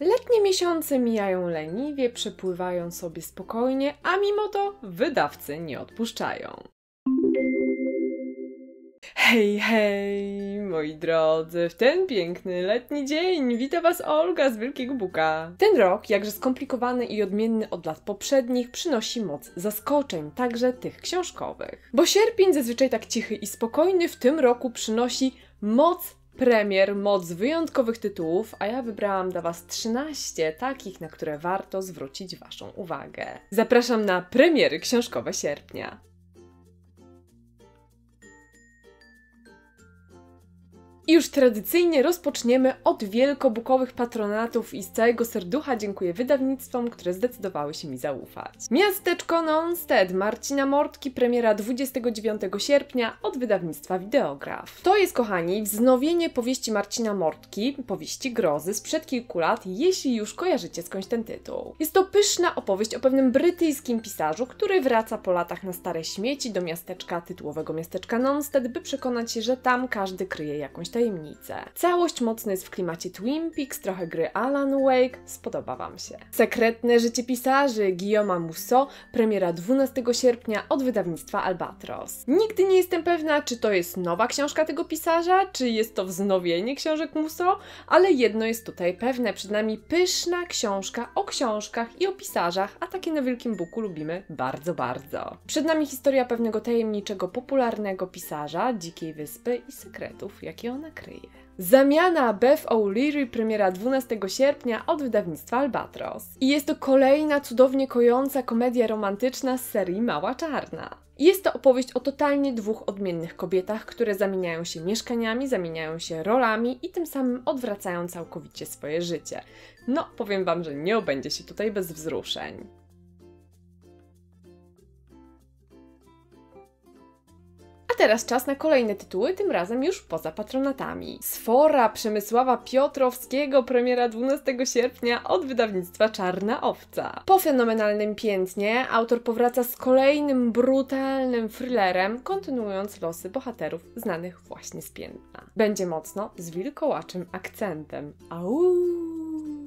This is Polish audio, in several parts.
Letnie miesiące mijają leniwie, przepływają sobie spokojnie, a mimo to wydawcy nie odpuszczają. Hej, hej, moi drodzy, w ten piękny letni dzień wita Was Olga z Wielkiego Buka. Ten rok, jakże skomplikowany i odmienny od lat poprzednich, przynosi moc zaskoczeń, także tych książkowych. Bo sierpień zazwyczaj tak cichy i spokojny, w tym roku przynosi moc premier, moc wyjątkowych tytułów, a ja wybrałam dla Was 13 takich, na które warto zwrócić Waszą uwagę. Zapraszam na premiery książkowe sierpnia. I już tradycyjnie rozpoczniemy od wielkobukowych patronatów i z całego serducha dziękuję wydawnictwom, które zdecydowały się mi zaufać. Miasteczko Nonsted Marcina Mortki, premiera 29 sierpnia od wydawnictwa Wideograf. To jest, kochani, wznowienie powieści Marcina Mortki, powieści grozy sprzed kilku lat, jeśli już kojarzycie skądś ten tytuł. Jest to pyszna opowieść o pewnym brytyjskim pisarzu, który wraca po latach na stare śmieci do miasteczka, tytułowego miasteczka Nonsted, by przekonać się, że tam każdy kryje jakąś tajemnicę Całość mocno jest w klimacie Twin Peaks, trochę gry Alan Wake, spodoba Wam się. Sekretne życie pisarzy Guillaume Musso, premiera 12 sierpnia od wydawnictwa Albatros. Nigdy nie jestem pewna, czy to jest nowa książka tego pisarza, czy jest to wznowienie książek Musso, ale jedno jest tutaj pewne, przed nami pyszna książka o książkach i o pisarzach, a takie na Wielkim Buku lubimy bardzo, bardzo. Przed nami historia pewnego tajemniczego, popularnego pisarza, Dzikiej Wyspy i sekretów, jakie ona nakryje. Zamiana Beth O'Leary premiera 12 sierpnia od wydawnictwa Albatros. I jest to kolejna cudownie kojąca komedia romantyczna z serii Mała Czarna. Jest to opowieść o totalnie dwóch odmiennych kobietach, które zamieniają się mieszkaniami, zamieniają się rolami i tym samym odwracają całkowicie swoje życie. No, powiem Wam, że nie obędzie się tutaj bez wzruszeń. teraz czas na kolejne tytuły, tym razem już poza patronatami. Sfora Przemysława Piotrowskiego, premiera 12 sierpnia od wydawnictwa Czarna Owca. Po fenomenalnym piętnie autor powraca z kolejnym brutalnym thrillerem, kontynuując losy bohaterów znanych właśnie z piętna. Będzie mocno, z wilkołaczym akcentem. Auuu!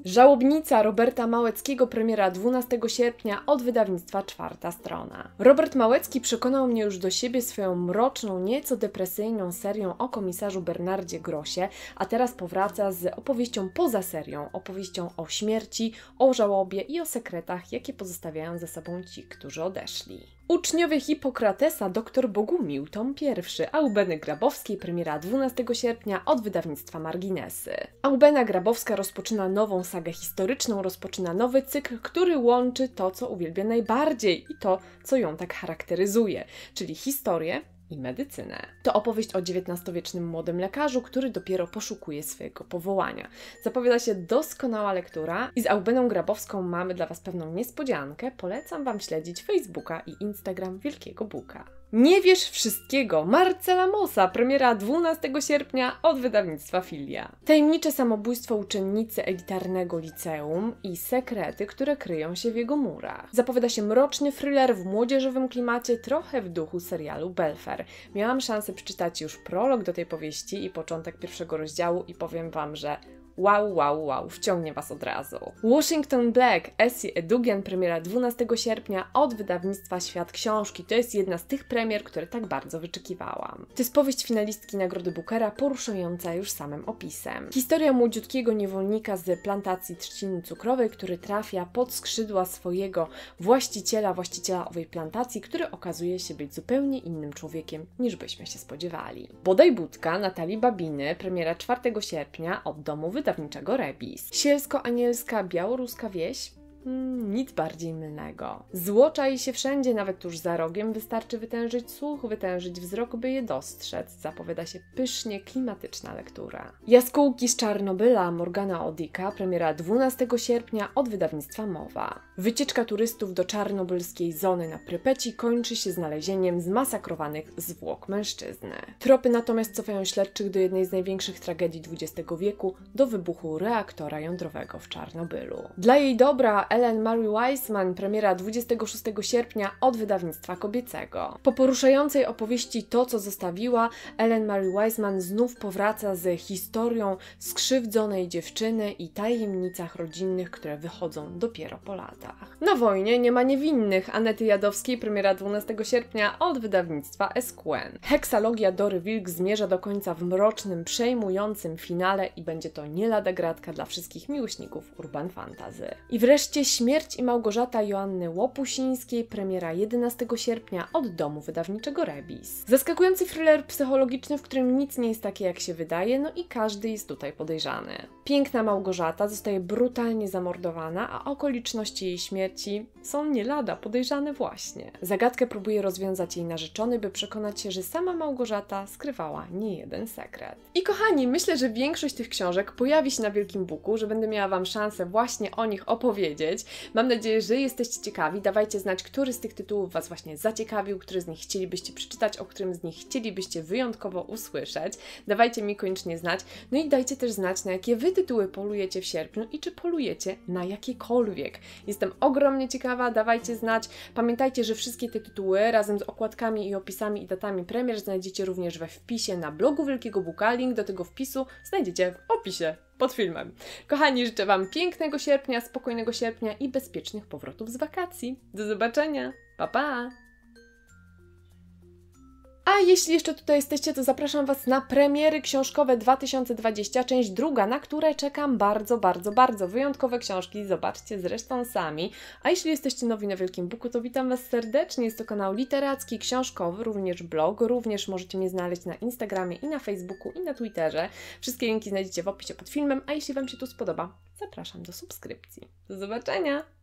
Żałobnica Roberta Małeckiego premiera 12 sierpnia od wydawnictwa Czwarta Strona. Robert Małecki przekonał mnie już do siebie swoją mroczną, nieco depresyjną serią o komisarzu Bernardzie Grosie, a teraz powraca z opowieścią poza serią, opowieścią o śmierci, o żałobie i o sekretach, jakie pozostawiają za sobą ci, którzy odeszli. Uczniowie Hipokratesa dr Bogumił, tom pierwszy, Aubeny Grabowskiej, premiera 12 sierpnia od wydawnictwa Marginesy. Aubena Grabowska rozpoczyna nową sagę historyczną rozpoczyna nowy cykl, który łączy to, co uwielbia najbardziej i to, co ją tak charakteryzuje, czyli historię i medycynę. To opowieść o XIX-wiecznym młodym lekarzu, który dopiero poszukuje swojego powołania. Zapowiada się doskonała lektura i z Albeną Grabowską mamy dla Was pewną niespodziankę. Polecam Wam śledzić Facebooka i Instagram Wielkiego Buka. Nie wiesz wszystkiego Marcela Mosa, premiera 12 sierpnia od wydawnictwa Filia. Tajemnicze samobójstwo uczennicy elitarnego liceum i sekrety, które kryją się w jego murach. Zapowiada się mroczny thriller w młodzieżowym klimacie, trochę w duchu serialu Belfer. Miałam szansę przeczytać już prolog do tej powieści i początek pierwszego rozdziału i powiem wam, że wow, wow, wow, wciągnie Was od razu. Washington Black, Essie Edugian, premiera 12 sierpnia od wydawnictwa Świat Książki. To jest jedna z tych premier, które tak bardzo wyczekiwałam. To jest powieść finalistki Nagrody Bookera, poruszająca już samym opisem. Historia młodziutkiego niewolnika z plantacji trzciny cukrowej, który trafia pod skrzydła swojego właściciela, właściciela owej plantacji, który okazuje się być zupełnie innym człowiekiem niż byśmy się spodziewali. Bodaj Budka Natalii Babiny, premiera 4 sierpnia od domu wydawniczego Rebis. Sielsko-anielska białoruska wieś Mm, nic bardziej mylnego. Zło czai się wszędzie, nawet tuż za rogiem. Wystarczy wytężyć słuch, wytężyć wzrok, by je dostrzec. Zapowiada się pysznie klimatyczna lektura. Jaskółki z Czarnobyla Morgana Odika, premiera 12 sierpnia od wydawnictwa Mowa. Wycieczka turystów do czarnobylskiej zony na Prypeci kończy się znalezieniem zmasakrowanych zwłok mężczyzny. Tropy natomiast cofają śledczych do jednej z największych tragedii XX wieku, do wybuchu reaktora jądrowego w Czarnobylu. Dla jej dobra Ellen Mary Wiseman premiera 26 sierpnia od wydawnictwa kobiecego. Po poruszającej opowieści To, co zostawiła, Ellen Mary Wiseman znów powraca z historią skrzywdzonej dziewczyny i tajemnicach rodzinnych, które wychodzą dopiero po latach. Na wojnie nie ma niewinnych Anety Jadowskiej premiera 12 sierpnia od wydawnictwa SQN. Heksalogia Dory Wilk zmierza do końca w mrocznym, przejmującym finale i będzie to nie lada gratka dla wszystkich miłośników urban fantasy. I wreszcie Śmierć i Małgorzata Joanny Łopusińskiej, premiera 11 sierpnia od domu wydawniczego Rebis. Zaskakujący thriller psychologiczny, w którym nic nie jest takie jak się wydaje, no i każdy jest tutaj podejrzany. Piękna Małgorzata zostaje brutalnie zamordowana, a okoliczności jej śmierci są nie lada podejrzane właśnie. Zagadkę próbuje rozwiązać jej narzeczony, by przekonać się, że sama Małgorzata skrywała nie jeden sekret. I kochani, myślę, że większość tych książek pojawi się na Wielkim Buku, że będę miała Wam szansę właśnie o nich opowiedzieć powiedzieć. Mam nadzieję, że jesteście ciekawi. Dawajcie znać, który z tych tytułów Was właśnie zaciekawił, który z nich chcielibyście przeczytać, o którym z nich chcielibyście wyjątkowo usłyszeć. Dawajcie mi koniecznie znać. No i dajcie też znać, na jakie Wy tytuły polujecie w sierpniu i czy polujecie na jakiekolwiek. Jestem ogromnie ciekawa, dawajcie znać. Pamiętajcie, że wszystkie te tytuły razem z okładkami i opisami i datami premier znajdziecie również we wpisie na blogu Wielkiego Buka. Link do tego wpisu znajdziecie w opisie pod filmem. Kochani, życzę Wam pięknego sierpnia, spokojnego sierpnia i bezpiecznych powrotów z wakacji. Do zobaczenia! Pa pa! A jeśli jeszcze tutaj jesteście, to zapraszam Was na premiery książkowe 2020, część druga, na które czekam bardzo, bardzo, bardzo. Wyjątkowe książki, zobaczcie zresztą sami. A jeśli jesteście nowi na Wielkim Buku, to witam Was serdecznie. Jest to kanał literacki, książkowy, również blog, również możecie mnie znaleźć na Instagramie i na Facebooku i na Twitterze. Wszystkie linki znajdziecie w opisie pod filmem, a jeśli Wam się tu spodoba, zapraszam do subskrypcji. Do zobaczenia!